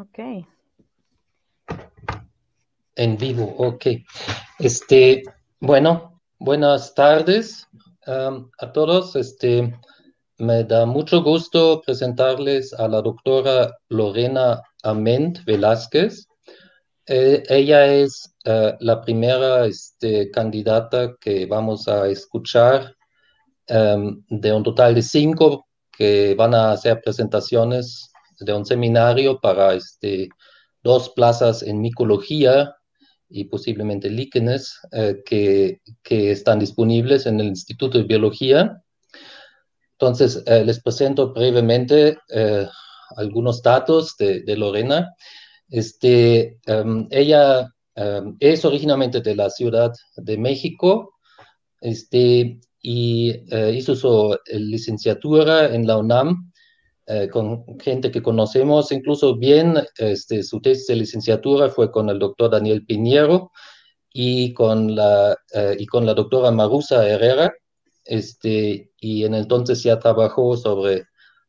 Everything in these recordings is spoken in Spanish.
Ok. En vivo, ok. Este, bueno, buenas tardes um, a todos. Este, me da mucho gusto presentarles a la doctora Lorena Amend Velázquez. E, ella es uh, la primera este, candidata que vamos a escuchar um, de un total de cinco que van a hacer presentaciones de un seminario para este, dos plazas en micología y posiblemente líquenes eh, que, están disponibles en el Instituto de Biología. Entonces, eh, les presento brevemente eh, algunos datos de, Lorena. Este, em, ella em, es originalmente de la Ciudad de México este, y hizo su licenciatura en la UNAM eh, con gente que conocemos incluso bien. Este, su tesis de licenciatura fue con el doctor Daniel Piñero y con la, eh, y con la doctora Marusa Herrera. Este, y en entonces ya trabajó sobre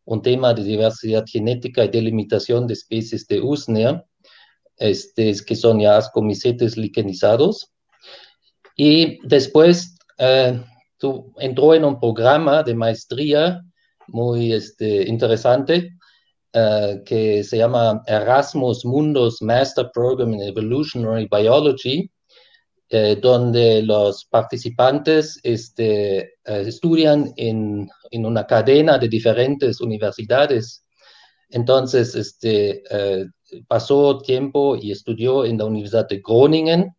un tema de diversidad genética y delimitación de especies de Usnea, este, que son ya ascomicetes lichenizados. Y después eh, entró en un programa de maestría muy este, interesante eh, que se llama Erasmus Mundus Master Program in Evolutionary Biology, eh, donde los participantes este, eh, estudian en, una cadena de diferentes universidades. Entonces, este, pasó tiempo y estudió en la Universidad de Groningen,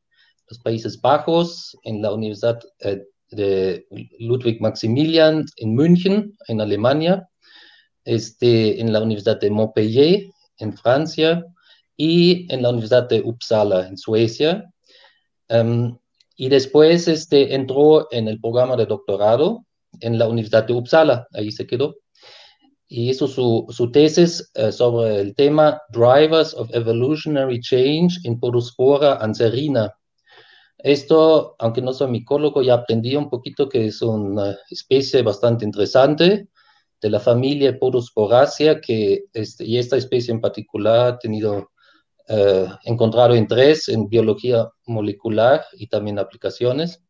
los Países Bajos, en la Universidad de de Ludwig Maximilian en München, en Alemania, este, en la Universidad de Montpellier, en Francia, y en la Universidad de Uppsala, en Suecia. Em, y después este, entró en el programa de doctorado en la Universidad de Uppsala, ahí se quedó. Y hizo su, su tesis eh, sobre el tema Drivers of Evolutionary Change in Podospora anserina, esto, aunque no soy micólogo, ya aprendí un poquito que es una especie bastante interesante de la familia Purus que este, y esta especie en particular ha tenido eh, encontrado interés en biología molecular y también aplicaciones.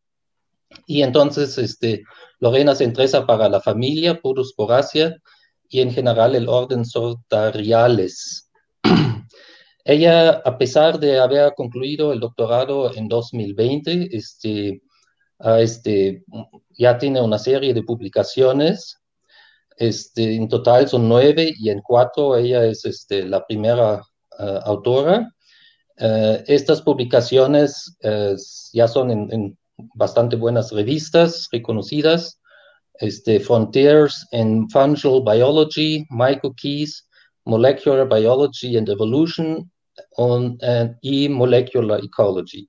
Y entonces este, Lorena se interesa para la familia Purus y en general el orden Sordariales. Ella, a pesar de haber concluido el doctorado en 2020, este, este, ya tiene una serie de publicaciones. Este, en total son nueve y en cuatro ella es este, la primera eh, autora. Eh, estas publicaciones eh, ya son en, bastante buenas revistas reconocidas. Este, Frontiers in Fungal Biology, Michael Keys, molecular biology and evolution y molecular ecology.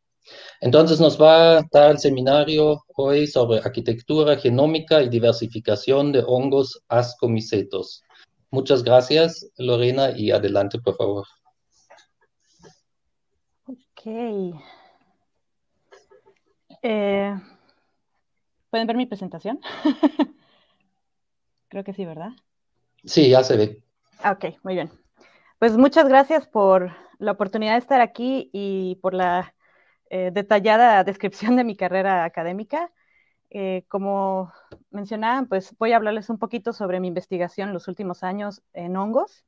Entonces nos va a dar el seminario hoy sobre arquitectura genómica y diversificación de hongos ascomicetos. Muchas gracias, Lorena, y adelante, por favor. Ok. Eh, ¿Pueden ver mi presentación? Creo que sí, ¿verdad? Sí, ya se ve. Ok, muy bien. Pues muchas gracias por la oportunidad de estar aquí y por la eh, detallada descripción de mi carrera académica. Eh, como mencionaban, pues voy a hablarles un poquito sobre mi investigación en los últimos años en hongos.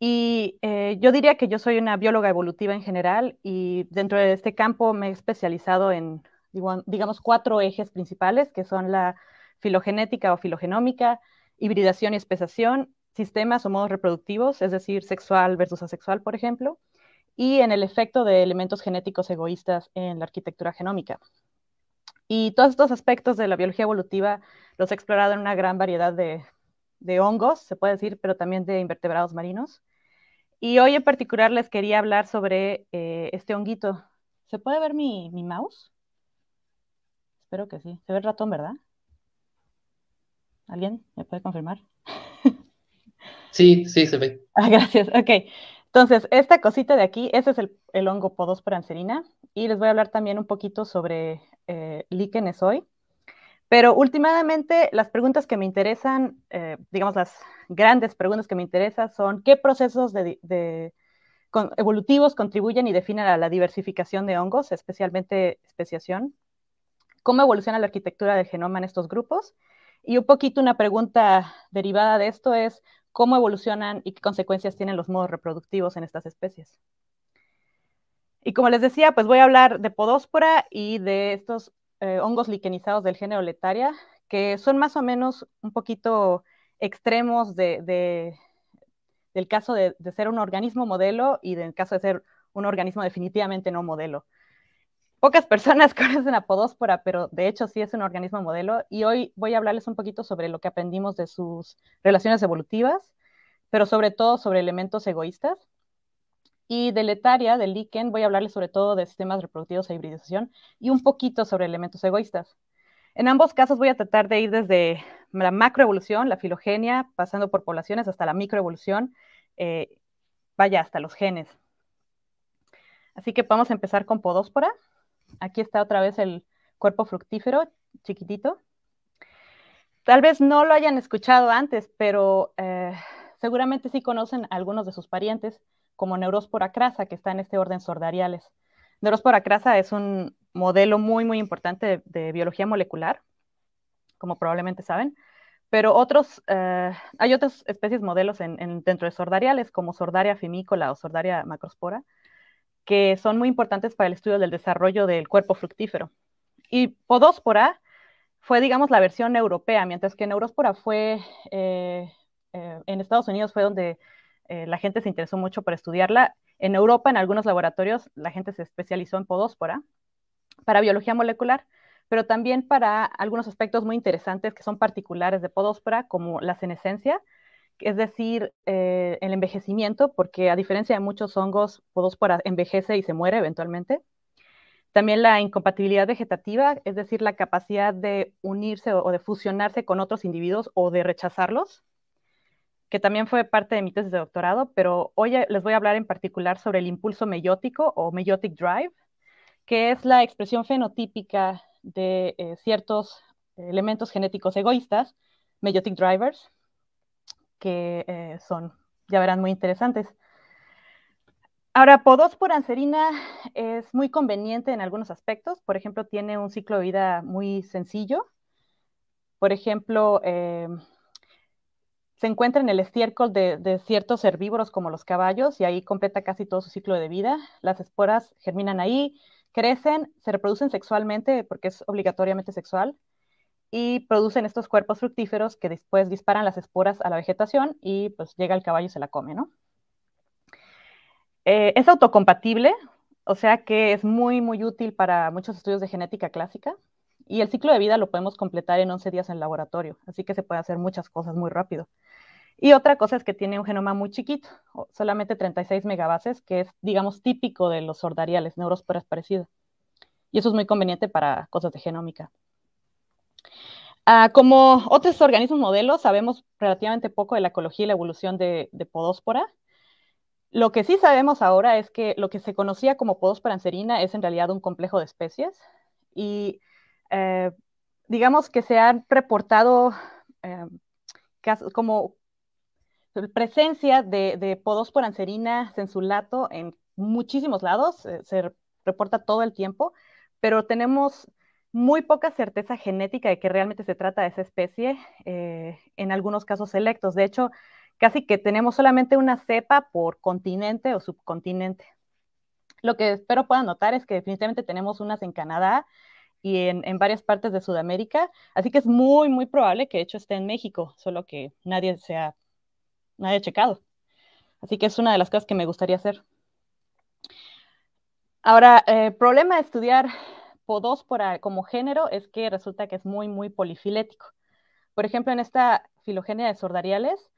Y eh, yo diría que yo soy una bióloga evolutiva en general y dentro de este campo me he especializado en, digamos, cuatro ejes principales, que son la filogenética o filogenómica, hibridación y espesación, sistemas o modos reproductivos, es decir, sexual versus asexual, por ejemplo, y en el efecto de elementos genéticos egoístas en la arquitectura genómica. Y todos estos aspectos de la biología evolutiva los he explorado en una gran variedad de, hongos, se puede decir, pero también de invertebrados marinos. Y hoy en particular les quería hablar sobre eh, este honguito. ¿Se puede ver mi, mi mouse? Espero que sí. Se ve el ratón, ¿verdad? ¿Alguien me puede confirmar? Sí, sí, se ve. Ah, gracias. Ok. Entonces, esta cosita de aquí, ese es el, hongo podóspora Y les voy a hablar también un poquito sobre eh, líquenes hoy. Pero últimamente, las preguntas que me interesan, eh, digamos, las grandes preguntas que me interesan son: ¿qué procesos de, evolutivos contribuyen y definen a la diversificación de hongos, especialmente especiación? ¿Cómo evoluciona la arquitectura del genoma en estos grupos? Y un poquito una pregunta derivada de esto es, ¿cómo evolucionan y qué consecuencias tienen los modos reproductivos en estas especies? Y como les decía, pues voy a hablar de podóspora y de estos eh, hongos liquenizados del género Letaria, que son más o menos un poquito extremos del caso de, ser un organismo modelo y del caso de ser un organismo definitivamente no modelo. Pocas personas conocen a podóspora, pero de hecho sí es un organismo modelo y hoy voy a hablarles un poquito sobre lo que aprendimos de sus relaciones evolutivas, pero sobre todo sobre elementos egoístas. Y de Letaria, del Liken, voy a hablarles sobre todo de sistemas reproductivos e hibridización y un poquito sobre elementos egoístas. En ambos casos voy a tratar de ir desde la macroevolución, la filogenia, pasando por poblaciones hasta la microevolución, eh, vaya hasta los genes. Así que vamos a empezar con Podóspora. Aquí está otra vez el cuerpo fructífero, chiquitito. Tal vez no lo hayan escuchado antes, pero eh, seguramente sí conocen a algunos de sus parientes, como Neurospora crasa, que está en este orden sordariales. Neurospora crasa es un modelo muy, muy importante de, biología molecular, como probablemente saben, pero otros, eh, hay otras especies modelos dentro de sordariales, como Sordaria fimicola o Sordaria macrospora, que son muy importantes para el estudio del desarrollo del cuerpo fructífero. Y podóspora fue, digamos, la versión europea, mientras que Neurospora fue, eh, eh, en Estados Unidos fue donde eh, la gente se interesó mucho por estudiarla. En Europa, en algunos laboratorios, la gente se especializó en podóspora para biología molecular, pero también para algunos aspectos muy interesantes que son particulares de podóspora, como la senescencia, es decir, eh, el envejecimiento, porque a diferencia de muchos hongos, Podospora envejece y se muere eventualmente. También la incompatibilidad vegetativa, es decir, la capacidad de unirse o, de fusionarse con otros individuos o de rechazarlos, que también fue parte de mi tesis de doctorado, pero hoy les voy a hablar en particular sobre el impulso meiótico o meiotic drive, que es la expresión fenotípica de eh, ciertos elementos genéticos egoístas, meiotic drivers, que eh, son, ya verán, muy interesantes. Ahora, por anserina es muy conveniente en algunos aspectos. Por ejemplo, tiene un ciclo de vida muy sencillo. Por ejemplo, eh, se encuentra en el estiércol de, ciertos herbívoros como los caballos y ahí completa casi todo su ciclo de vida. Las esporas germinan ahí, crecen, se reproducen sexualmente porque es obligatoriamente sexual y producen estos cuerpos fructíferos que después disparan las esporas a la vegetación y pues llega el caballo y se la come, ¿no? Eh, es autocompatible, o sea que es muy, muy útil para muchos estudios de genética clásica y el ciclo de vida lo podemos completar en 11 días en laboratorio, así que se puede hacer muchas cosas muy rápido. Y otra cosa es que tiene un genoma muy chiquito, solamente 36 megabases, que es, digamos, típico de los sordariales, neurosporas parecidas. Y eso es muy conveniente para cosas de genómica. Ah, como otros organismos modelos, sabemos relativamente poco de la ecología y la evolución de, podóspora. Lo que sí sabemos ahora es que lo que se conocía como podóspora anserina es en realidad un complejo de especies y eh, digamos que se han reportado eh, como presencia de, de podóspora anserina lato, en muchísimos lados, eh, se reporta todo el tiempo, pero tenemos muy poca certeza genética de que realmente se trata de esa especie eh, en algunos casos selectos. De hecho, casi que tenemos solamente una cepa por continente o subcontinente. Lo que espero puedan notar es que definitivamente tenemos unas en Canadá y en, varias partes de Sudamérica, así que es muy, muy probable que de hecho esté en México, solo que nadie se ha, nadie ha checado. Así que es una de las cosas que me gustaría hacer. Ahora, el eh, problema de estudiar podóspora como género es que resulta que es muy, muy polifilético. Por ejemplo, en esta filogenia de sordariales,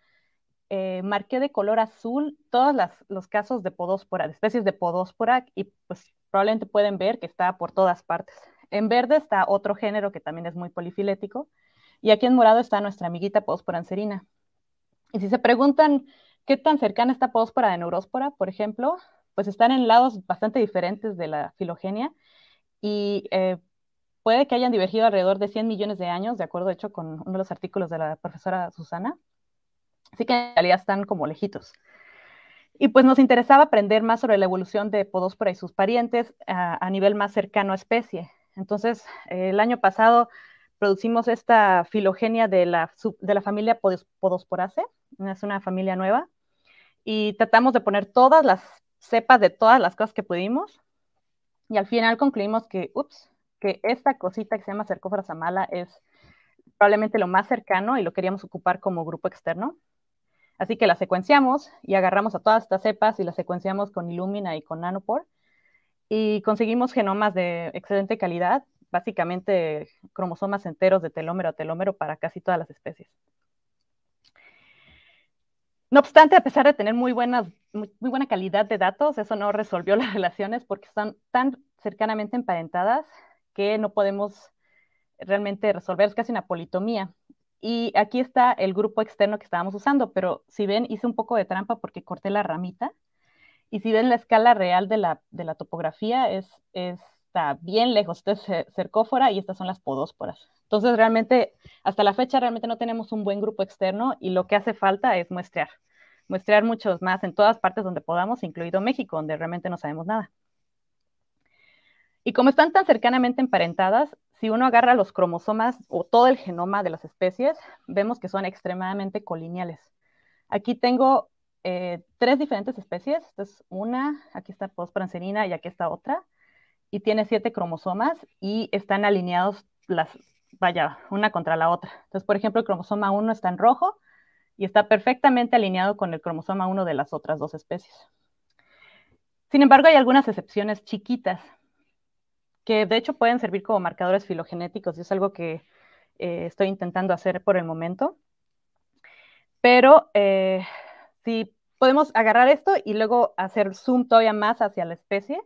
eh, marqué de color azul todos los casos de podóspora, de especies de podóspora, y pues probablemente pueden ver que está por todas partes. En verde está otro género que también es muy polifilético, y aquí en morado está nuestra amiguita podóspora anserina. Y si se preguntan qué tan cercana está podóspora de neuróspora, por ejemplo, pues están en lados bastante diferentes de la filogenia, y eh, puede que hayan divergido alrededor de 100 millones de años, de acuerdo, hecho, con uno de los artículos de la profesora Susana. Así que en realidad están como lejitos. Y pues nos interesaba aprender más sobre la evolución de Podóspora y sus parientes ah, a, nivel más cercano a especie. Entonces, eh, el año pasado producimos esta filogenia de la, de la familia Podosporaceae, es una familia nueva, y tratamos de poner todas las cepas de todas las cosas que pudimos, y al final concluimos que, ups, que esta cosita que se llama sarcófraga samala es probablemente lo más cercano y lo queríamos ocupar como grupo externo. Así que la secuenciamos y agarramos a todas estas cepas y la secuenciamos con Illumina y con Nanopore y conseguimos genomas de excelente calidad, básicamente cromosomas enteros de telómero a telómero para casi todas las especies. No obstante, a pesar de tener muy, buena calidad de datos, eso no resolvió las relaciones porque están tan cercanamente emparentadas que no podemos realmente resolver, es casi una politomía. Y aquí está el grupo externo que estábamos usando, pero si ven, hice un poco de trampa porque corté la ramita. Y si ven la escala real de la, de la topografía, es, es está bien lejos, esta es cercófora y estas son las podósporas. Entonces, realmente, hasta la fecha, realmente no tenemos un buen grupo externo y lo que hace falta es muestrear, muestrear muchos más en todas partes donde podamos, incluido México, donde realmente no sabemos nada. Y como están tan cercanamente emparentadas, si uno agarra los cromosomas o todo el genoma de las especies, vemos que son extremadamente colineales. Aquí tengo eh, tres diferentes especies. Esta es una, aquí está posprancerina y aquí está otra y tiene siete cromosomas y están alineados las, vaya, una contra la otra. Entonces, por ejemplo, el cromosoma 1 está en rojo y está perfectamente alineado con el cromosoma 1 de las otras dos especies. Sin embargo, hay algunas excepciones chiquitas que de hecho pueden servir como marcadores filogenéticos y es algo que eh, estoy intentando hacer por el momento. Pero eh, si podemos agarrar esto y luego hacer zoom todavía más hacia la especie,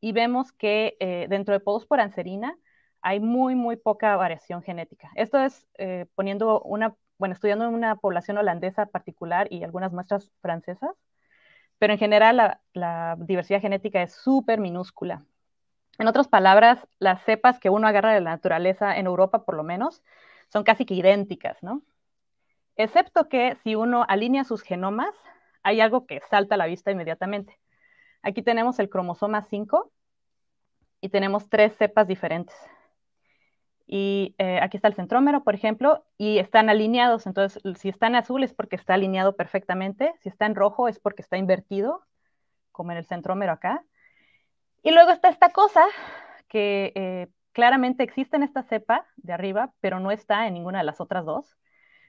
y vemos que eh, dentro de podos por anserina hay muy, muy poca variación genética. Esto es eh, poniendo una, bueno, estudiando una población holandesa particular y algunas muestras francesas, pero en general la, diversidad genética es súper minúscula. En otras palabras, las cepas que uno agarra de la naturaleza, en Europa por lo menos, son casi que idénticas, ¿no? Excepto que si uno alinea sus genomas, hay algo que salta a la vista inmediatamente. Aquí tenemos el cromosoma 5 y tenemos tres cepas diferentes. Y eh, aquí está el centrómero, por ejemplo, y están alineados. Entonces, si está en azul es porque está alineado perfectamente. Si está en rojo es porque está invertido, como en el centrómero acá. Y luego está esta cosa que eh, claramente existe en esta cepa de arriba, pero no está en ninguna de las otras dos.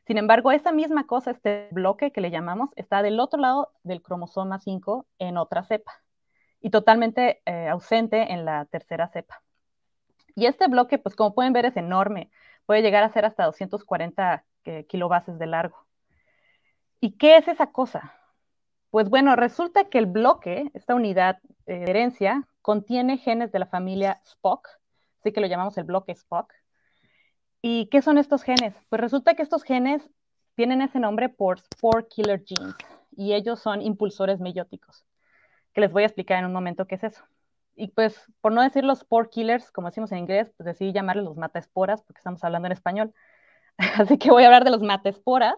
Sin embargo, esa misma cosa, este bloque que le llamamos, está del otro lado del cromosoma 5 en otra cepa y totalmente eh, ausente en la tercera cepa. Y este bloque, pues como pueden ver, es enorme. Puede llegar a ser hasta 240 eh, kilobases de largo. ¿Y qué es esa cosa? Pues bueno, resulta que el bloque, esta unidad eh, de herencia, contiene genes de la familia Spock, así que lo llamamos el bloque Spock, ¿Y qué son estos genes? Pues resulta que estos genes tienen ese nombre por Spore Killer Genes y ellos son impulsores meióticos, que les voy a explicar en un momento qué es eso. Y pues, por no decir los spore killers, como decimos en inglés, pues decidí llamarles los mataesporas porque estamos hablando en español. Así que voy a hablar de los mataesporas,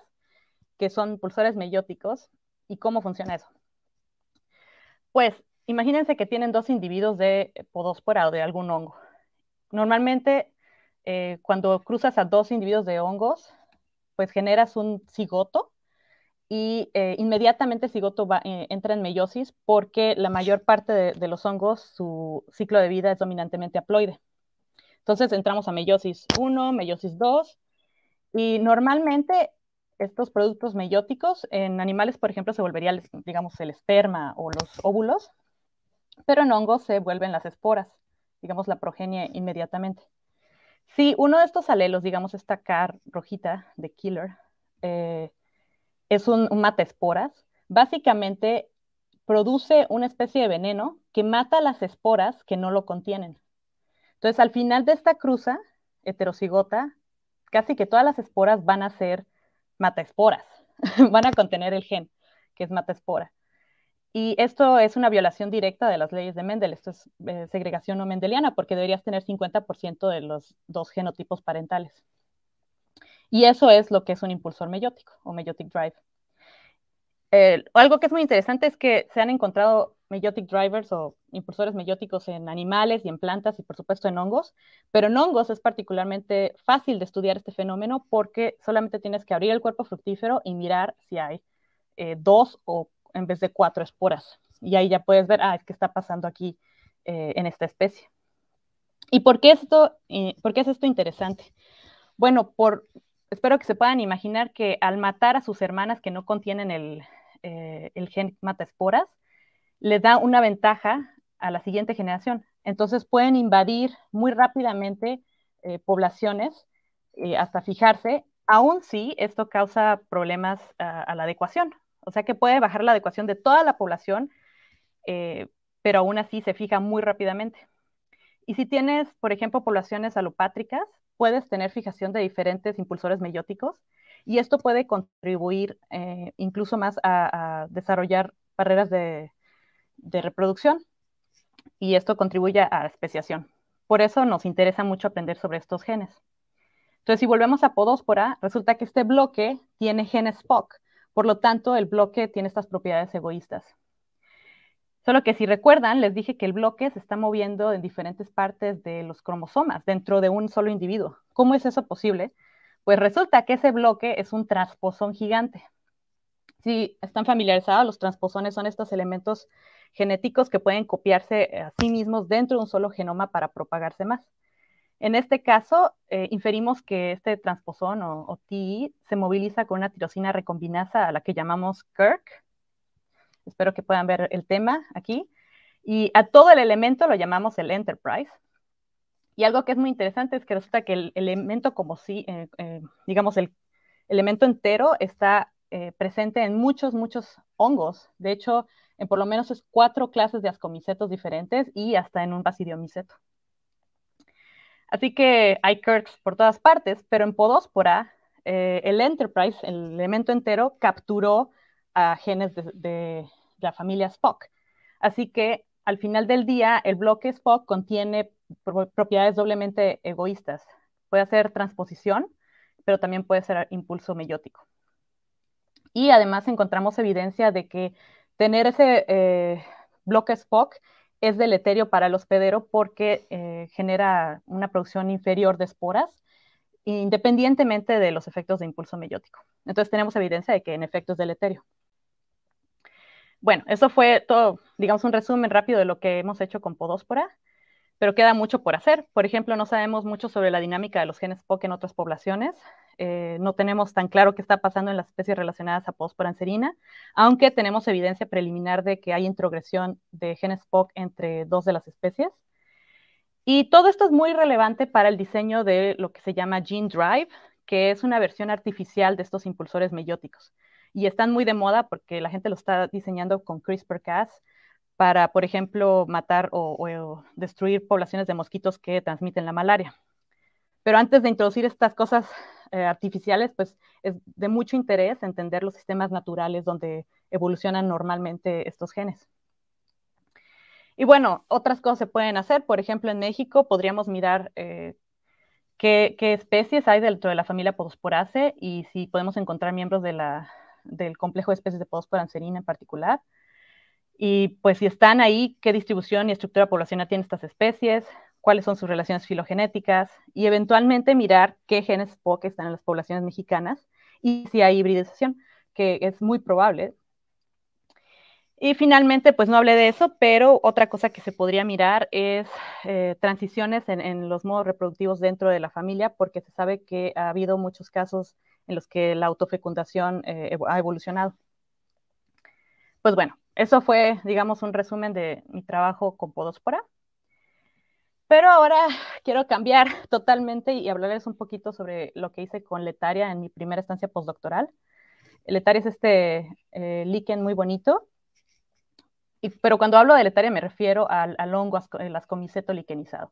que son impulsores meióticos, y cómo funciona eso. Pues, imagínense que tienen dos individuos de podóspora, eh, o de algún hongo. Normalmente eh, cuando cruzas a dos individuos de hongos, pues generas un cigoto y eh, inmediatamente el cigoto eh, entra en meiosis porque la mayor parte de, los hongos, su ciclo de vida es dominantemente haploide. Entonces entramos a meiosis 1, meiosis 2 y normalmente estos productos meióticos en animales, por ejemplo, se volvería, digamos, el esperma o los óvulos, pero en hongos se vuelven las esporas, digamos, la progenie inmediatamente. Sí, uno de estos alelos, digamos, esta car rojita de Killer, eh, es un, mataesporas, esporas. Básicamente produce una especie de veneno que mata las esporas que no lo contienen. Entonces, al final de esta cruza heterocigota, casi que todas las esporas van a ser esporas van a contener el gen, que es espora y esto es una violación directa de las leyes de Mendel, esto es eh, segregación no mendeliana, porque deberías tener 50% de los dos genotipos parentales. Y eso es lo que es un impulsor meiótico o meiotic drive. algo que es muy interesante es que se han encontrado meiotic drivers o impulsores meióticos en animales y en plantas y por supuesto en hongos, pero en hongos es particularmente fácil de estudiar este fenómeno porque solamente tienes que abrir el cuerpo fructífero y mirar si hay eh, dos o en vez de cuatro esporas. Y ahí ya puedes ver, ah, es que está pasando aquí eh, en esta especie. ¿Y por qué, esto, por qué es esto interesante? Bueno, por, espero que se puedan imaginar que al matar a sus hermanas que no contienen el, eh, gen mata esporas, les da una ventaja a la siguiente generación. Entonces pueden invadir muy rápidamente eh, poblaciones hasta fijarse, aún si esto causa problemas a la adecuación, o sea que puede bajar la adecuación de toda la población, eh, pero aún así se fija muy rápidamente. Y si tienes, por ejemplo, poblaciones alopátricas, puedes tener fijación de diferentes impulsores meióticos y esto puede contribuir eh, incluso más a, desarrollar barreras de, reproducción y esto contribuye a especiación. Por eso nos interesa mucho aprender sobre estos genes. Entonces, si volvemos a podóspora, resulta que este bloque tiene genes POC por lo tanto, el bloque tiene estas propiedades egoístas. Solo que si recuerdan, les dije que el bloque se está moviendo en diferentes partes de los cromosomas dentro de un solo individuo. ¿Cómo es eso posible? Pues resulta que ese bloque es un transposón gigante. Si están familiarizados, los transposones son estos elementos genéticos que pueden copiarse a sí mismos dentro de un solo genoma para propagarse más. En este caso, eh, inferimos que este transposón o, TI se moviliza con una tirosina recombinasa a la que llamamos Kirk. Espero que puedan ver el tema aquí. Y a todo el elemento lo llamamos el Enterprise. Y algo que es muy interesante es que resulta que el elemento como si, eh, eh, digamos, el elemento entero está presente en muchos, muchos hongos. De hecho, en por lo menos cuatro clases de ascomicetos diferentes y hasta en un basidiomiceto. Así que hay Kirks por todas partes, pero en Podóspora, eh, el Enterprise, el elemento entero, capturó a genes de, la familia Spock. Así que al final del día, el bloque Spock contiene propiedades doblemente egoístas. Puede ser transposición, pero también puede ser impulso meiótico. Y además encontramos evidencia de que tener ese eh, bloque Spock es deleterio para el hospedero porque eh, genera una producción inferior de esporas independientemente de los efectos de impulso meiótico. Entonces tenemos evidencia de que en efecto es deleterio. Bueno, eso fue todo, digamos, un resumen rápido de lo que hemos hecho con podóspora pero queda mucho por hacer. Por ejemplo, no sabemos mucho sobre la dinámica de los genes POC en otras poblaciones. Eh, no tenemos tan claro qué está pasando en las especies relacionadas a posporancerina, aunque tenemos evidencia preliminar de que hay introgresión de genes POC entre dos de las especies. Y todo esto es muy relevante para el diseño de lo que se llama Gene Drive, que es una versión artificial de estos impulsores meióticos. Y están muy de moda porque la gente lo está diseñando con CRISPR-Cas para, por ejemplo, matar o, destruir poblaciones de mosquitos que transmiten la malaria. Pero antes de introducir estas cosas eh, artificiales, pues es de mucho interés entender los sistemas naturales donde evolucionan normalmente estos genes. Y bueno, otras cosas se pueden hacer. Por ejemplo, en México podríamos mirar eh, qué, especies hay dentro de la familia Podosporaceae y si podemos encontrar miembros del complejo de especies de Podosporancerina en particular y pues si están ahí, qué distribución y estructura poblacional tienen estas especies, cuáles son sus relaciones filogenéticas y eventualmente mirar qué genes POC están en las poblaciones mexicanas y si hay hibridización, que es muy probable. Y finalmente, pues no hablé de eso, pero otra cosa que se podría mirar es eh, transiciones en, los modos reproductivos dentro de la familia, porque se sabe que ha habido muchos casos en los que la autofecundación eh, ha evolucionado. Pues bueno, eso fue, digamos, un resumen de mi trabajo con Podospora. Pero ahora quiero cambiar totalmente y hablarles un poquito sobre lo que hice con Letaria en mi primera estancia postdoctoral. Letaria es este eh, líquen muy bonito, y, pero cuando hablo de Letaria me refiero al, hongo, las liquenizado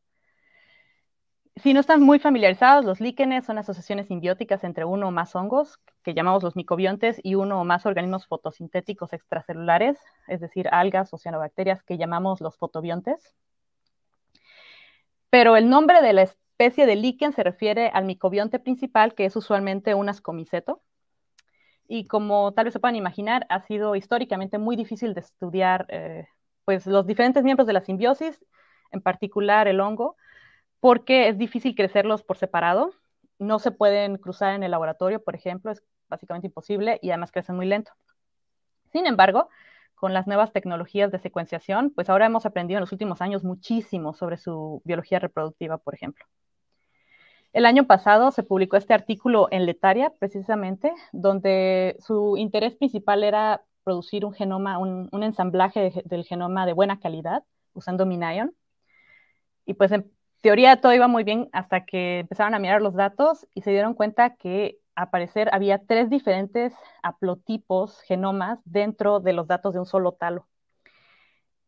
si no están muy familiarizados, los líquenes son asociaciones simbióticas entre uno o más hongos, que llamamos los micobiontes, y uno o más organismos fotosintéticos extracelulares, es decir, algas, o cianobacterias que llamamos los fotobiontes. Pero el nombre de la especie de líquen se refiere al micobionte principal, que es usualmente un ascomiceto. Y como tal vez se puedan imaginar, ha sido históricamente muy difícil de estudiar eh, pues, los diferentes miembros de la simbiosis, en particular el hongo, porque es difícil crecerlos por separado, no se pueden cruzar en el laboratorio, por ejemplo, es básicamente imposible y además crecen muy lento. Sin embargo, con las nuevas tecnologías de secuenciación, pues ahora hemos aprendido en los últimos años muchísimo sobre su biología reproductiva, por ejemplo. El año pasado se publicó este artículo en Letaria, precisamente, donde su interés principal era producir un genoma, un, ensamblaje del genoma de buena calidad usando Minion. Y pues en, em, teoría todo iba muy bien hasta que empezaron a mirar los datos y se dieron cuenta que a parecer había tres diferentes haplotipos, genomas, dentro de los datos de un solo talo.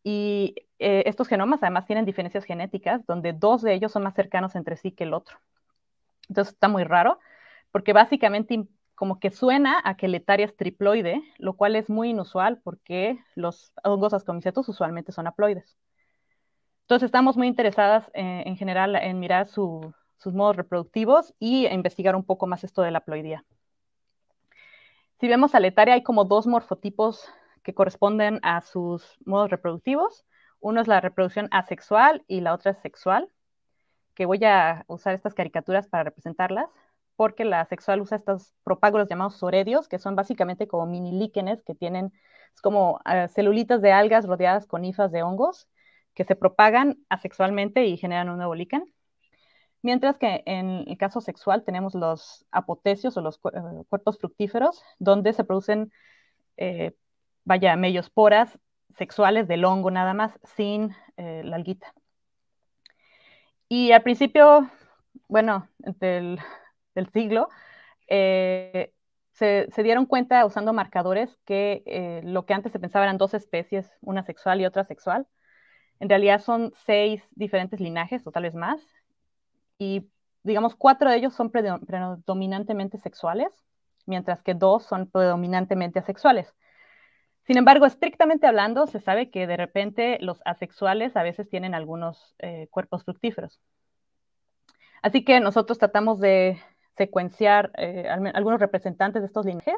Y eh, estos genomas además tienen diferencias genéticas, donde dos de ellos son más cercanos entre sí que el otro. Entonces está muy raro, porque básicamente como que suena a que Letaria es triploide, lo cual es muy inusual porque los hongos ascomicetos usualmente son haploides. Entonces, estamos muy interesadas eh, en general en mirar sus modos reproductivos y investigar un poco más esto de la ploidía. Si vemos letaria hay como dos morfotipos que corresponden a sus modos reproductivos. Uno es la reproducción asexual y la otra es sexual, que voy a usar estas caricaturas para representarlas, porque la sexual usa estos propágulos llamados soredios, que son básicamente como mini líquenes que tienen como eh, celulitas de algas rodeadas con hifas de hongos, que se propagan asexualmente y generan un nuevo líquen. Mientras que en el caso sexual tenemos los apotecios o los eh, cuerpos fructíferos, donde se producen, eh, vaya, meiosporas sexuales del hongo nada más, sin eh, la alguita. Y al principio, bueno, del, siglo, se, se, dieron cuenta usando marcadores que lo que antes se pensaba eran dos especies, una sexual y otra sexual, en realidad son seis diferentes linajes, o tal vez más, y digamos cuatro de ellos son predominantemente sexuales, mientras que dos son predominantemente asexuales. Sin embargo, estrictamente hablando, se sabe que de repente los asexuales a veces tienen algunos eh, cuerpos fructíferos. Así que nosotros tratamos de secuenciar eh, algunos representantes de estos linajes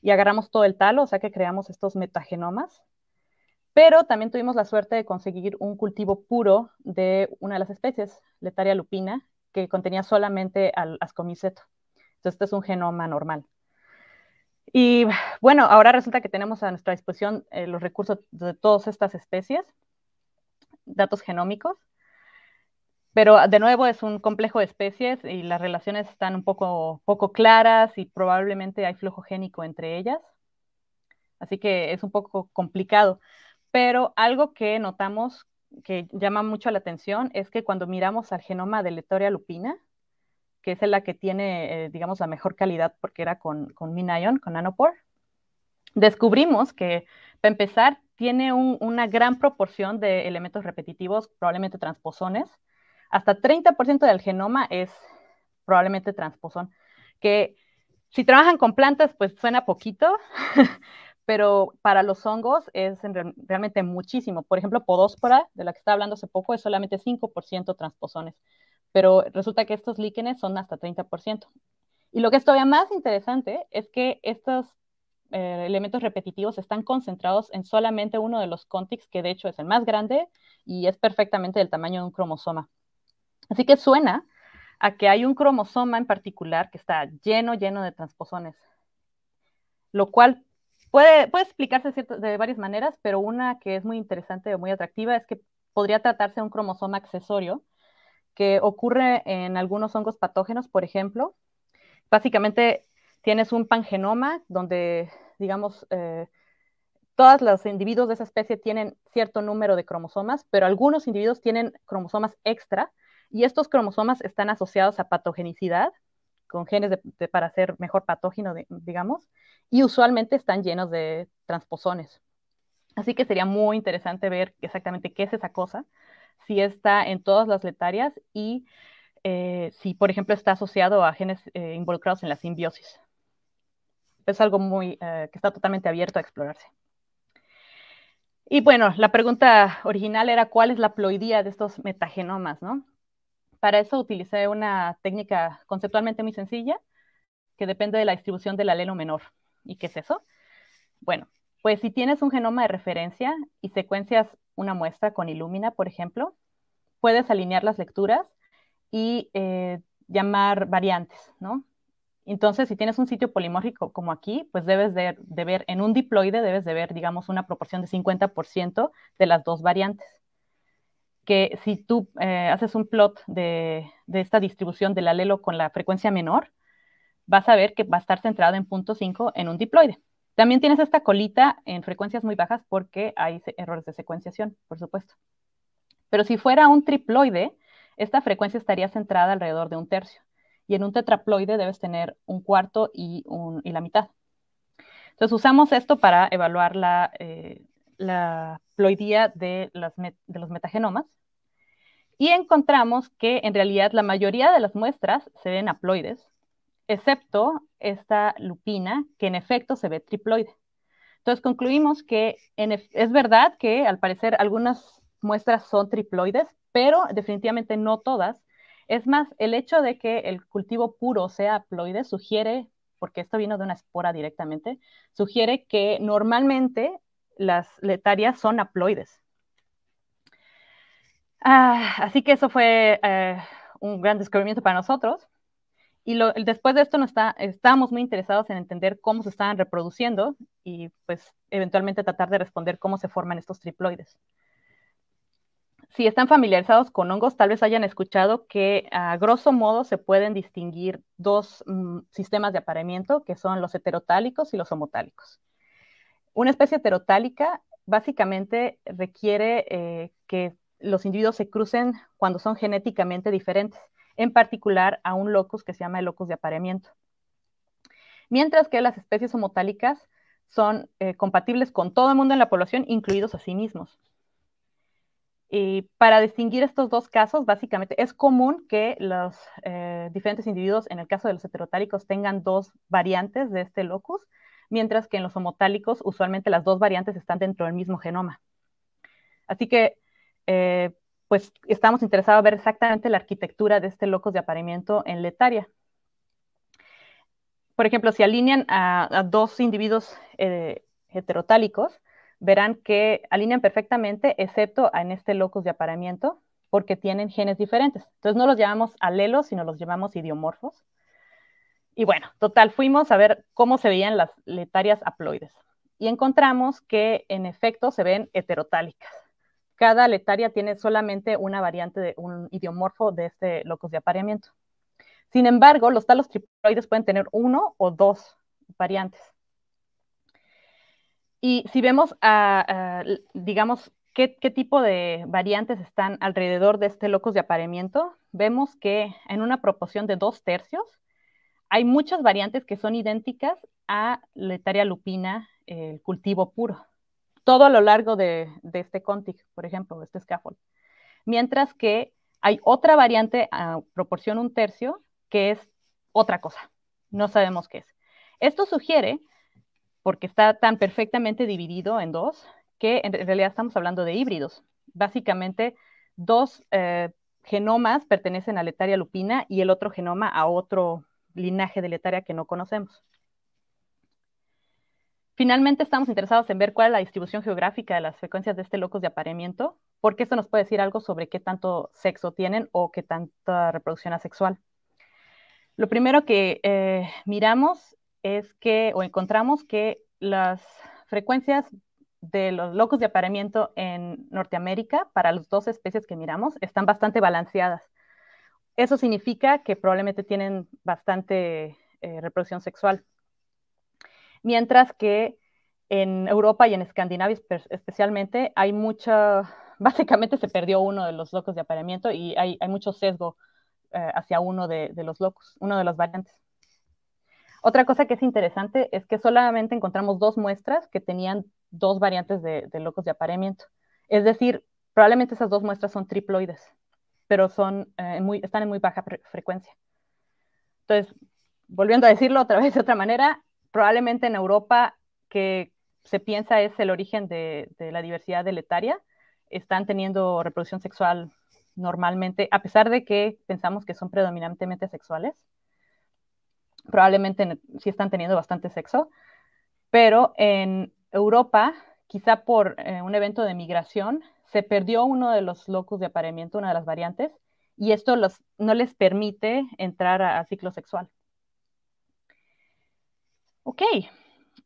y agarramos todo el talo, o sea que creamos estos metagenomas pero también tuvimos la suerte de conseguir un cultivo puro de una de las especies, Letaria lupina, que contenía solamente al ascomiceto. Entonces, este es un genoma normal. Y bueno, ahora resulta que tenemos a nuestra disposición eh, los recursos de todas estas especies, datos genómicos, pero de nuevo es un complejo de especies y las relaciones están un poco, poco claras y probablemente hay flujo génico entre ellas. Así que es un poco complicado. Pero algo que notamos que llama mucho la atención es que cuando miramos al genoma de Letoria lupina, que es la que tiene, eh, digamos, la mejor calidad porque era con, MinION, con Nanopore, descubrimos que, para empezar, tiene una gran proporción de elementos repetitivos, probablemente transposones. Hasta 30% del genoma es probablemente transposón, que si trabajan con plantas, pues suena poquito, pero para los hongos es realmente muchísimo. Por ejemplo, podóspora, de la que estaba hablando hace poco, es solamente 5% transposones, pero resulta que estos líquenes son hasta 30%. Y lo que es todavía más interesante es que estos eh, elementos repetitivos están concentrados en solamente uno de los contics, que de hecho es el más grande y es perfectamente del tamaño de un cromosoma. Así que suena a que hay un cromosoma en particular que está lleno, lleno de transposones, lo cual Puede, explicarse de varias maneras, pero una que es muy interesante o muy atractiva es que podría tratarse de un cromosoma accesorio que ocurre en algunos hongos patógenos, por ejemplo. Básicamente tienes un pangenoma donde, digamos, eh, todos los individuos de esa especie tienen cierto número de cromosomas, pero algunos individuos tienen cromosomas extra y estos cromosomas están asociados a patogenicidad con genes para ser mejor patógeno, digamos, y usualmente están llenos de transposones. Así que sería muy interesante ver exactamente qué es esa cosa, si está en todas las letarias y eh, si, por ejemplo, está asociado a genes eh, involucrados en la simbiosis. Es algo muy, eh, que está totalmente abierto a explorarse. Y bueno, la pregunta original era cuál es la ploidía de estos metagenomas, ¿no? Para eso utilicé una técnica conceptualmente muy sencilla, que depende de la distribución del alelo menor. ¿Y qué es eso? Bueno, pues si tienes un genoma de referencia y secuencias una muestra con Illumina, por ejemplo, puedes alinear las lecturas y eh, llamar variantes, ¿no? Entonces, si tienes un sitio polimórfico como aquí, pues debes de, de ver, en un diploide debes de ver, digamos, una proporción de 50% de las dos variantes que si tú eh, haces un plot de, esta distribución del alelo con la frecuencia menor, vas a ver que va a estar centrado en punto 5 en un diploide. También tienes esta colita en frecuencias muy bajas porque hay errores de secuenciación, por supuesto. Pero si fuera un triploide, esta frecuencia estaría centrada alrededor de un tercio. Y en un tetraploide debes tener un cuarto y, la mitad. Entonces usamos esto para evaluar la, eh, la ploidía de, los metagenomas y encontramos que en realidad la mayoría de las muestras se ven haploides, excepto esta lupina, que en efecto se ve triploide. Entonces concluimos que es verdad que al parecer algunas muestras son triploides, pero definitivamente no todas. Es más, el hecho de que el cultivo puro sea haploide sugiere, porque esto vino de una espora directamente, sugiere que normalmente las letarias son haploides. Ah, así que eso fue eh, un gran descubrimiento para nosotros. Y después de esto estábamos muy interesados en entender cómo se estaban reproduciendo y pues eventualmente tratar de responder cómo se forman estos triploides. Si están familiarizados con hongos, tal vez hayan escuchado que a grosso modo se pueden distinguir dos mm, sistemas de apareamiento, que son los heterotálicos y los homotálicos. Una especie heterotálica básicamente requiere eh, que los individuos se crucen cuando son genéticamente diferentes, en particular a un locus que se llama el locus de apareamiento. Mientras que las especies homotálicas son eh, compatibles con todo el mundo en la población, incluidos a sí mismos. Y para distinguir estos dos casos, básicamente es común que los eh, diferentes individuos, en el caso de los heterotálicos, tengan dos variantes de este locus, mientras que en los homotálicos usualmente las dos variantes están dentro del mismo genoma. Así que, eh, pues estamos interesados en ver exactamente la arquitectura de este locus de apareamiento en letaria. Por ejemplo, si alinean a, dos individuos eh, heterotálicos, verán que alinean perfectamente, excepto en este locus de apareamiento, porque tienen genes diferentes. Entonces no los llamamos alelos, sino los llamamos idiomorfos. Y bueno, total, fuimos a ver cómo se veían las letarias haploides. Y encontramos que en efecto se ven heterotálicas. Cada letaria tiene solamente una variante de un idiomorfo de este locus de apareamiento. Sin embargo, los talos triploides pueden tener uno o dos variantes. Y si vemos, digamos, qué, qué, tipo de variantes están alrededor de este locus de apareamiento, vemos que en una proporción de dos tercios hay muchas variantes que son idénticas a Letaria lupina, el cultivo puro, todo a lo largo de, este contig por ejemplo, este scaffold. Mientras que hay otra variante a proporción un tercio que es otra cosa, no sabemos qué es. Esto sugiere, porque está tan perfectamente dividido en dos, que en realidad estamos hablando de híbridos. Básicamente, dos eh, genomas pertenecen a Letaria lupina y el otro genoma a otro linaje deletaria que no conocemos. Finalmente, estamos interesados en ver cuál es la distribución geográfica de las frecuencias de este locus de apareamiento, porque esto nos puede decir algo sobre qué tanto sexo tienen o qué tanta reproducción asexual. Lo primero que eh, miramos es que, o encontramos que las frecuencias de los locos de apareamiento en Norteamérica para las dos especies que miramos están bastante balanceadas. Eso significa que probablemente tienen bastante eh, reproducción sexual. Mientras que en Europa y en Escandinavia especialmente hay mucha, básicamente se perdió uno de los locos de apareamiento y hay, mucho sesgo eh, hacia uno de, los locos, uno de los variantes. Otra cosa que es interesante es que solamente encontramos dos muestras que tenían dos variantes de, de locos de apareamiento. Es decir, probablemente esas dos muestras son triploides pero son, eh, están en muy baja frecuencia. Entonces, volviendo a decirlo otra vez de otra manera, probablemente en Europa, que se piensa es el origen de, la diversidad deletaria, están teniendo reproducción sexual normalmente, a pesar de que pensamos que son predominantemente sexuales, probablemente sí están teniendo bastante sexo, pero en Europa, quizá por eh, un evento de migración, se perdió uno de los locus de apareamiento, una de las variantes, y esto no les permite entrar a, ciclo sexual. Ok,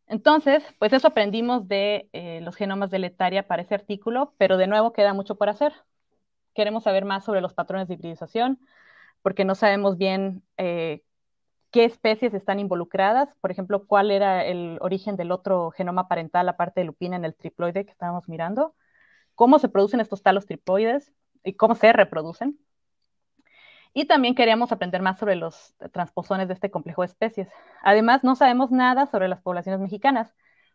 entonces, pues eso aprendimos de eh, los genomas de Letaria para ese artículo, pero de nuevo queda mucho por hacer. Queremos saber más sobre los patrones de hibridización, porque no sabemos bien eh, qué especies están involucradas, por ejemplo, cuál era el origen del otro genoma parental, aparte de lupina en el triploide que estábamos mirando cómo se producen estos talos tripoides y cómo se reproducen. Y también queríamos aprender más sobre los transposones de este complejo de especies. Además, no sabemos nada sobre las poblaciones mexicanas,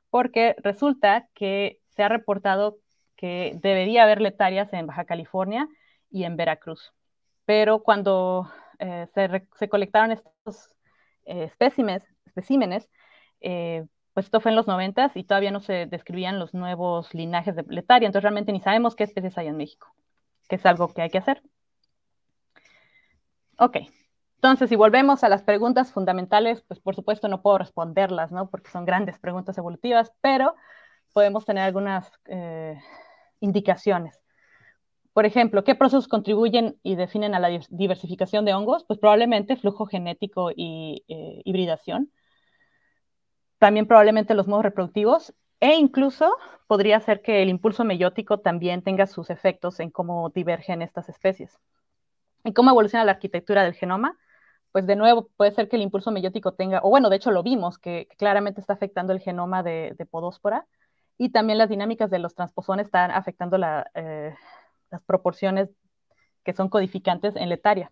porque resulta que se ha reportado que debería haber letarias en Baja California y en Veracruz. Pero cuando eh, se, se, colectaron estos eh, especímenes, eh, pues esto fue en los 90 y todavía no se describían los nuevos linajes de pletaria, entonces realmente ni sabemos qué especies hay en México, que es algo que hay que hacer. Ok, entonces si volvemos a las preguntas fundamentales, pues por supuesto no puedo responderlas, ¿no? Porque son grandes preguntas evolutivas, pero podemos tener algunas eh, indicaciones. Por ejemplo, ¿qué procesos contribuyen y definen a la diversificación de hongos? Pues probablemente flujo genético y eh, hibridación también probablemente los modos reproductivos e incluso podría ser que el impulso meiótico también tenga sus efectos en cómo divergen estas especies. ¿Y cómo evoluciona la arquitectura del genoma? Pues de nuevo puede ser que el impulso meiótico tenga, o bueno, de hecho lo vimos, que, claramente está afectando el genoma de, podóspora y también las dinámicas de los transposones están afectando eh, las proporciones que son codificantes en letaria.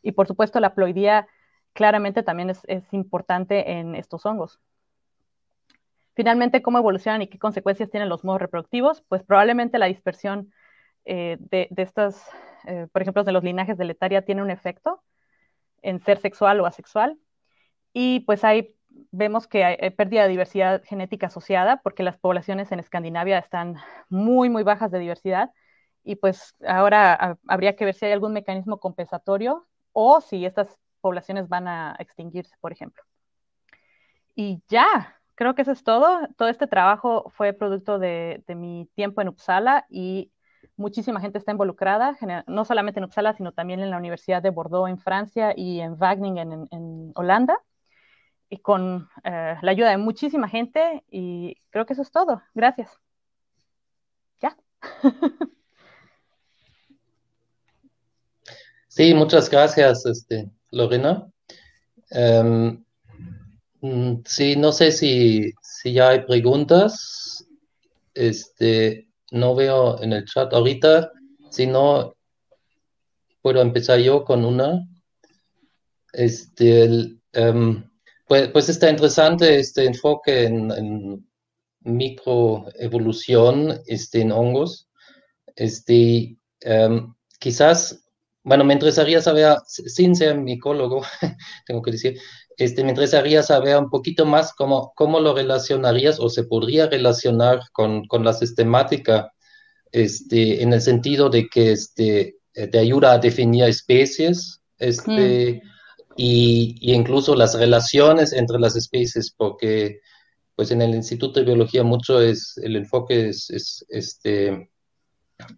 Y por supuesto la ploidía claramente también es importante en estos hongos. Finalmente, ¿cómo evolucionan y qué consecuencias tienen los modos reproductivos? Pues probablemente la dispersión eh, de, estas, eh, por ejemplo, de los linajes de Letaria tiene un efecto en ser sexual o asexual. Y pues ahí vemos que hay, pérdida de diversidad genética asociada porque las poblaciones en Escandinavia están muy, muy bajas de diversidad. Y pues ahora habría que ver si hay algún mecanismo compensatorio o si estas poblaciones van a extinguirse, por ejemplo. Y ya, creo que eso es todo. Todo este trabajo fue producto de, mi tiempo en Uppsala y muchísima gente está involucrada, no solamente en Uppsala, sino también en la Universidad de Bordeaux en Francia y en Wageningen en, Holanda, y con eh, la ayuda de muchísima gente. Y creo que eso es todo. Gracias. Ya. Sí, muchas gracias, este, Lorena. Em, Mm, sí, no sé si, ya hay preguntas. Este, no veo en el chat ahorita. Si no, puedo empezar yo con una. Este, em, pues, pues, está interesante este enfoque en, microevolución este, en hongos. Este, em, quizás bueno, me interesaría saber, sin ser micólogo, tengo que decir, este, me interesaría saber un poquito más cómo, cómo lo relacionarías o se podría relacionar con, con la sistemática, este, en el sentido de que este, eh, te ayuda a definir especies este, mm. y, y, incluso las relaciones entre las especies, porque pues en el Instituto de Biología mucho es, el enfoque es, es este,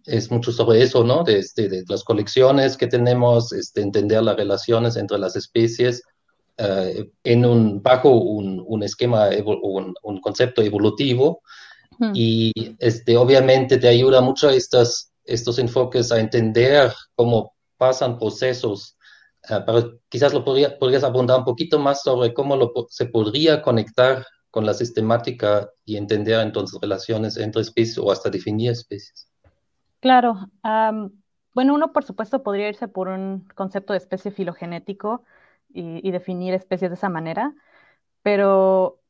es mucho sobre eso, ¿no? Este, de, las colecciones que tenemos, este, entender las relaciones entre las especies eh, en bajo un, esquema, o un, concepto evolutivo. Y este, obviamente te ayuda mucho estos enfoques a entender cómo pasan procesos. Ah, pero quizás lo podrías abundar un poquito más sobre cómo se podría conectar con la sistemática y entender entonces relaciones entre especies o hasta definir especies. Claro. bueno, uno por supuesto podría irse por un concepto de especie filogenético y, definir especies de esa manera, pero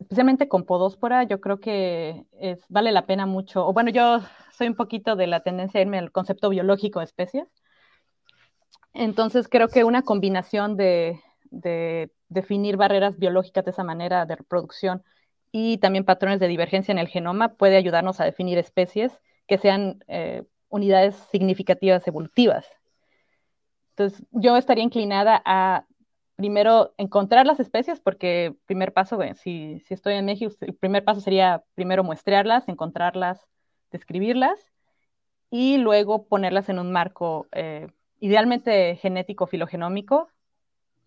especialmente con podóspora, yo creo que vale la pena mucho, o bueno, yo soy un poquito de la tendencia a irme al concepto biológico de especies. Entonces creo que una combinación de definir barreras biológicas de esa manera de reproducción y también patrones de divergencia en el genoma puede ayudarnos a definir especies que sean eh, unidades significativas evolutivas. Entonces, yo estaría inclinada a primero encontrar las especies, porque primer paso, si, estoy en México, el primer paso sería primero muestrearlas, encontrarlas, describirlas y luego ponerlas en un marco eh, idealmente genético filogenómico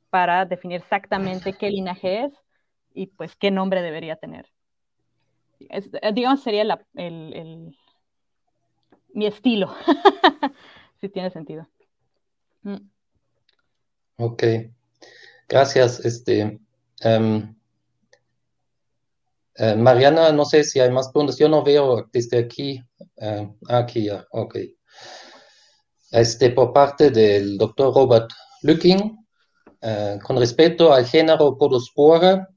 para definir exactamente qué linaje es y pues qué nombre debería tener. Eh, digamos, sería el, mi estilo. si tiene sentido. Mm. Ok. Gracias. Este, em, eh, Mariana, no sé si hay más preguntas. Yo no veo desde aquí. Em, aquí ya, ok. Este, por parte del doctor Robert Lücking, eh, con respecto al género Podospora,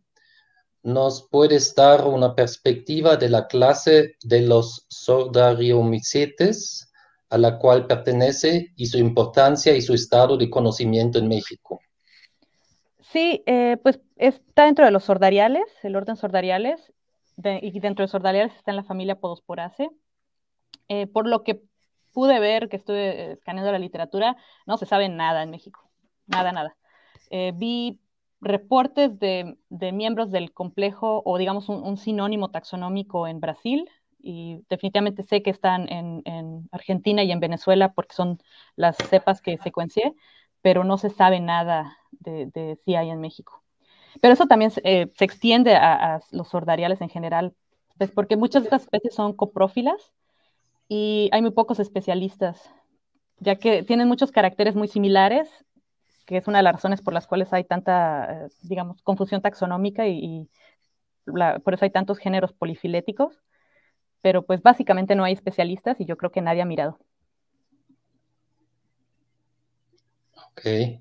nos puedes dar una perspectiva de la clase de los sordariomycetes a la cual pertenece y su importancia y su estado de conocimiento en México? Sí, eh, pues está dentro de los sordariales, el orden sordariales, y dentro de sordariales está en la familia Podosporaceae. Eh, por lo que pude ver que estuve escaneando la literatura, no se sabe nada en México, nada, nada. Eh, vi reportes de, de miembros del complejo o digamos un, sinónimo taxonómico en Brasil y definitivamente sé que están en, en, Argentina y en Venezuela porque son las cepas que secuencié, pero no se sabe nada de, si hay en México. Pero eso también se eh, extiende a, los sordariales en general, pues porque muchas de estas especies son coprófilas y hay muy pocos especialistas, ya que tienen muchos caracteres muy similares que es una de las razones por las cuales hay tanta, eh, digamos, confusión taxonómica y, por eso hay tantos géneros polifiléticos, pero pues básicamente no hay especialistas y yo creo que nadie ha mirado. Ok.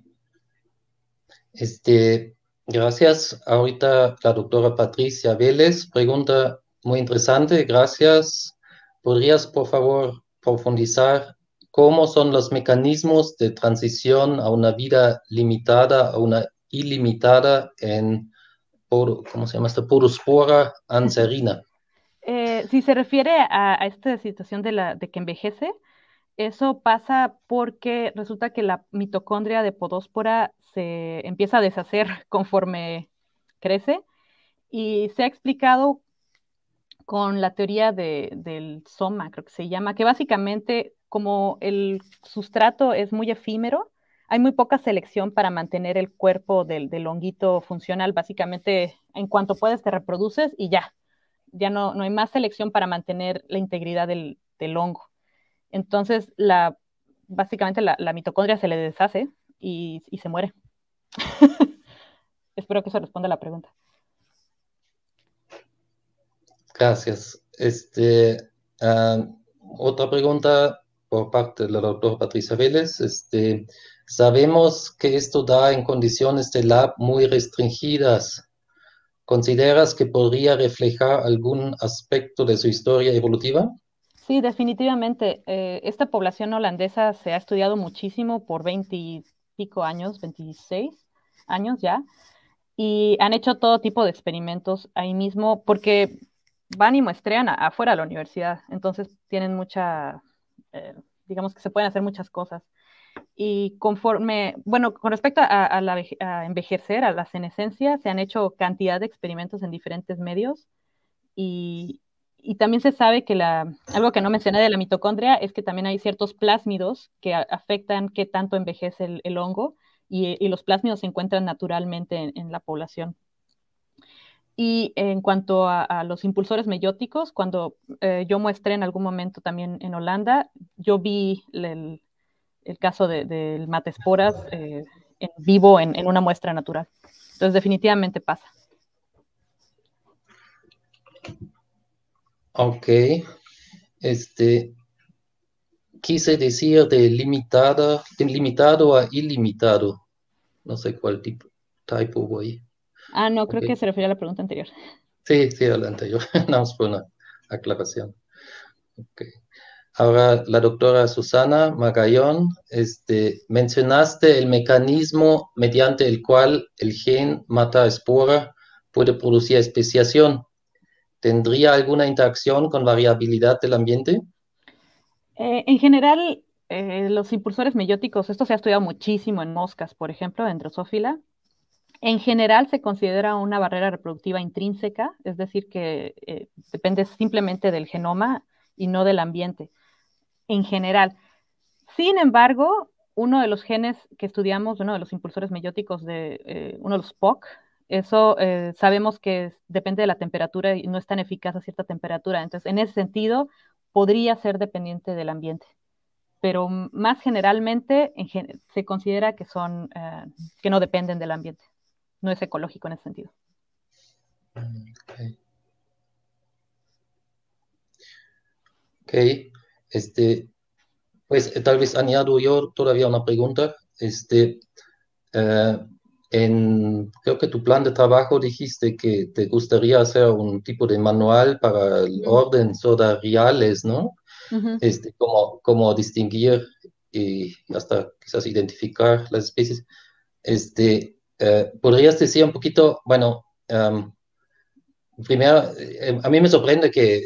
Este, gracias. Ahorita la doctora Patricia Vélez pregunta muy interesante. Gracias. ¿Podrías, por favor, profundizar cómo son los mecanismos de transición a una vida limitada, a una ilimitada en, ¿cómo se llama esta Porospora anserina. Eh, si se refiere a, esta situación de, la, de que envejece, eso pasa porque resulta que la mitocondria de podóspora se empieza a deshacer conforme crece y se ha explicado con la teoría del soma, creo que se llama, que básicamente como el sustrato es muy efímero, hay muy poca selección para mantener el cuerpo del, honguito funcional. Básicamente, en cuanto puedes, te reproduces y ya. Ya no, hay más selección para mantener la integridad del, hongo. Entonces, la, básicamente la, mitocondria se le deshace y, se muere. Espero que eso responda a la pregunta. Gracias. Este, ah, otra pregunta por parte la doctor Patricia Vélez. Este, sabemos que esto da en condiciones de lab muy restringidas. ¿Consideras que podría reflejar algún aspecto de su historia evolutiva? Sí, definitivamente. Eh, esta población holandesa se ha estudiado muchísimo por 20 años, 26 años ya, y han hecho todo tipo de experimentos ahí mismo porque van y muestrean afuera de la universidad, entonces tienen mucha eh, digamos que se pueden hacer muchas cosas. Y conforme, bueno, con respecto a, la, envejecer, a la senescencia, se han hecho cantidad de experimentos en diferentes medios y, también se sabe que algo que no mencioné de la mitocondria es que también hay ciertos plásmidos que afectan qué tanto envejece el, hongo y, los plásmidos se encuentran naturalmente en la población y en cuanto a, los impulsores meióticos, cuando eh, yo muestré en algún momento también en Holanda, yo vi el, caso del mate matesporas eh, en vivo en, una muestra natural. Entonces, definitivamente pasa. Ok. Este, quise decir de limitada, limitado a ilimitado. No sé cuál tipo, tipo voy. Ah, no, creo que se refiere a la pregunta anterior. Sí, sí, adelante. Yo anterior. no, fue una aclaración. Ahora, la doctora Susana Magallón, este, mencionaste el mecanismo mediante el cual el gen mata espora puede producir especiación. ¿Tendría alguna interacción con variabilidad del ambiente? Eh, en general, eh, los impulsores meióticos, esto se ha estudiado muchísimo en moscas, por ejemplo, en drosófila. En general se considera una barrera reproductiva intrínseca, es decir, que eh, depende simplemente del genoma y no del ambiente, en general. Sin embargo, uno de los genes que estudiamos, uno de los impulsores meióticos de eh, uno de los POC, eso eh, sabemos que depende de la temperatura y no es tan eficaz a cierta temperatura. Entonces, en ese sentido, podría ser dependiente del ambiente. Pero más generalmente se considera que son que no dependen del ambiente no es ecológico en ese sentido. Okay. ok. Este, pues eh, tal vez añado yo todavía una pregunta. Este, eh, en, creo que tu plan de trabajo dijiste que te gustaría hacer un tipo de manual para el orden reales, ¿no? este, cómo, como distinguir y hasta quizás identificar las especies. Este, eh, ¿podrías decir un poquito, bueno, em, primero, em, a mí me sorprende que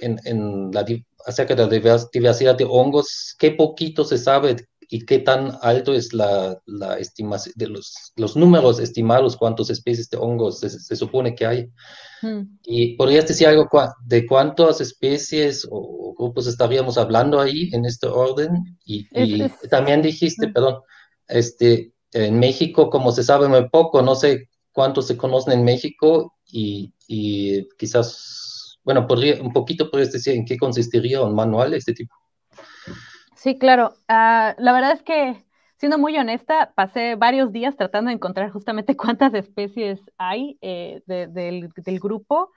en, la, acerca de la diversidad de hongos, qué poquito se sabe y qué tan alto es la, estimación de los, números estimados, cuántas especies de hongos se, supone que hay. Hmm. ¿Y podrías decir algo de cuántas especies o grupos estaríamos hablando ahí en este orden? Y, también dijiste, hmm. perdón, este, en México, como se sabe muy poco, no sé cuántos se conocen en México y, y quizás, bueno, podría, un poquito podrías decir en qué consistiría un manual de este tipo. Sí, claro. Ah, la verdad es que, siendo muy honesta, pasé varios días tratando de encontrar justamente cuántas especies hay eh, del, del, grupo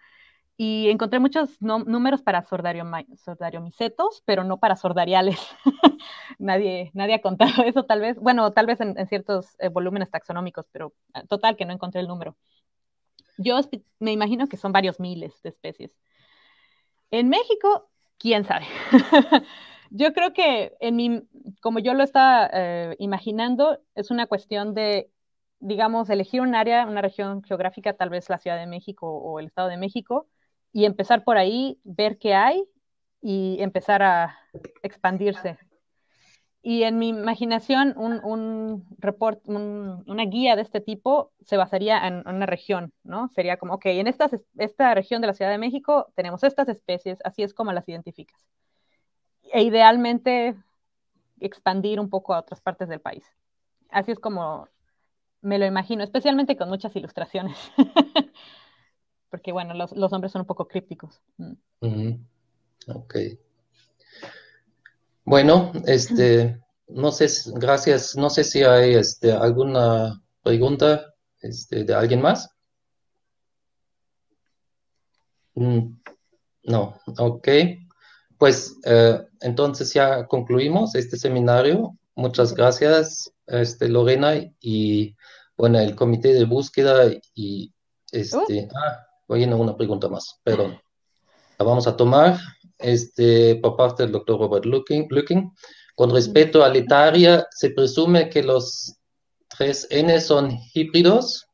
y encontré muchos números para sordariomicetos, pero no para sordariales. nadie, nadie ha contado eso, tal vez. Bueno, tal vez en, ciertos eh, volúmenes taxonómicos, pero ah, total que no encontré el número. Yo me imagino que son varios miles de especies. En México, quién sabe. yo creo que en mi, como yo lo estaba eh, imaginando, es una cuestión de, digamos, elegir un área, una región geográfica, tal vez la Ciudad de México o el Estado de México, y empezar por ahí, ver qué hay y empezar a expandirse. Y en mi imaginación, un, un report, una guía de este tipo se basaría en, una región, ¿no? Sería como, ok, en estas, esta región de la Ciudad de México tenemos estas especies, así es como las identificas. E idealmente expandir un poco a otras partes del país. Así es como me lo imagino, especialmente con muchas ilustraciones. porque bueno, los, los hombres son un poco crípticos. Mm. Ok. Bueno, este, no sé, gracias, no sé si hay este, alguna pregunta este, de alguien más. Mm, no, ok. Pues eh, entonces ya concluimos este seminario. Muchas gracias, este, Lorena, y bueno, el comité de búsqueda y este. Uh. Ah, no, una pregunta más, pero la vamos a tomar este, por parte este, del doctor Robert Looking. Con respecto a Letaria, se presume que los 3N son híbridos.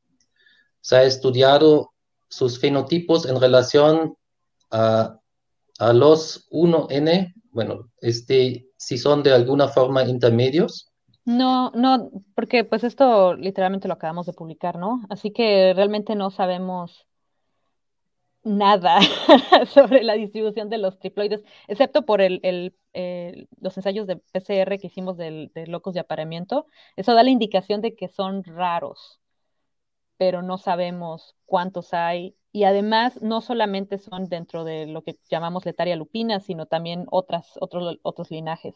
Se ha estudiado sus fenotipos en relación a, a los 1N. Bueno, este, si son de alguna forma intermedios. No, no, porque pues esto literalmente lo acabamos de publicar, ¿no? Así que realmente no sabemos nada sobre la distribución de los triploides, excepto por el, eh, los ensayos de PCR que hicimos del, de locos de apareamiento. Eso da la indicación de que son raros, pero no sabemos cuántos hay. Y además, no solamente son dentro de lo que llamamos letaria lupina, sino también otros, otros linajes.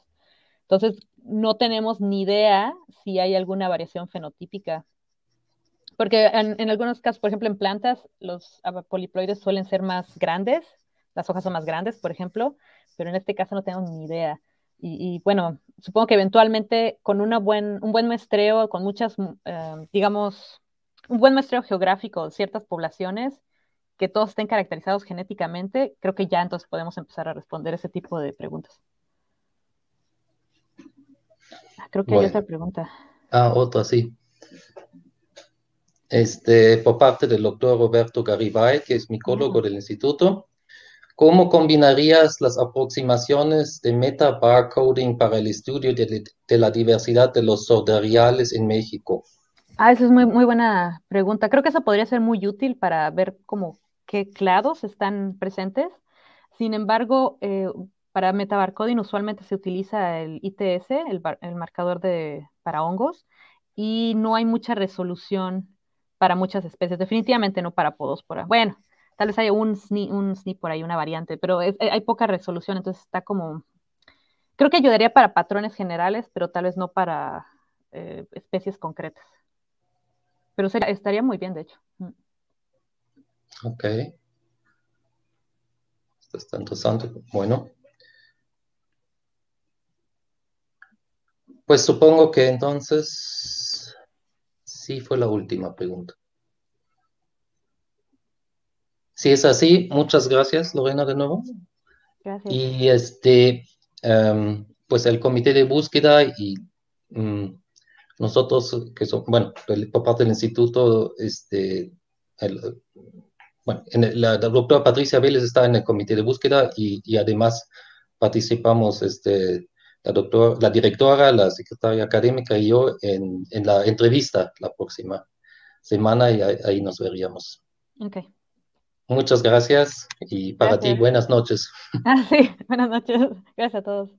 Entonces, no tenemos ni idea si hay alguna variación fenotípica porque en, algunos casos, por ejemplo, en plantas, los poliploides suelen ser más grandes, las hojas son más grandes, por ejemplo, pero en este caso no tengo ni idea. Y, bueno, supongo que eventualmente con una buen, un buen muestreo, con muchas, mm, em, digamos, un buen muestreo geográfico de ciertas poblaciones, que todos estén caracterizados genéticamente, creo que ya entonces podemos empezar a responder ese tipo de preguntas. Ah, creo que hay otra pregunta. Ah, otra, sí este, por parte del doctor Roberto Garibay, que es micólogo del instituto. ¿Cómo combinarías las aproximaciones de meta para el estudio de, la diversidad de los sordariales en México? Ah, esa es muy, muy buena pregunta. Creo que eso podría ser muy útil para ver cómo qué clados están presentes. Sin embargo, eh, para metabarcoding usualmente se utiliza el ITS, el, marcador de, para hongos, y no hay mucha resolución para muchas especies, definitivamente no para podóspora. Bueno, tal vez haya un SNI, un SNI por ahí, una variante, pero hay poca resolución, entonces está como, creo que ayudaría para patrones generales, pero tal vez no para eh, especies concretas. Pero estaría muy bien, de hecho. Mm. Ok. está interesante. Bueno. Pues supongo que entonces Sí, fue la última pregunta. Si es así, muchas gracias, Lorena, de nuevo. Gracias. Y este, em, pues el comité de búsqueda y mm, nosotros, que son, bueno, por parte del instituto, este, bueno, la, doctora Patricia Vélez está en el comité de búsqueda y, y además participamos este, la, la directora, la secretaria académica y yo en, la entrevista la próxima semana y ahí, nos veríamos. Okay. Muchas gracias y para ti buenas noches. Ah, sí, buenas noches. Gracias a todos.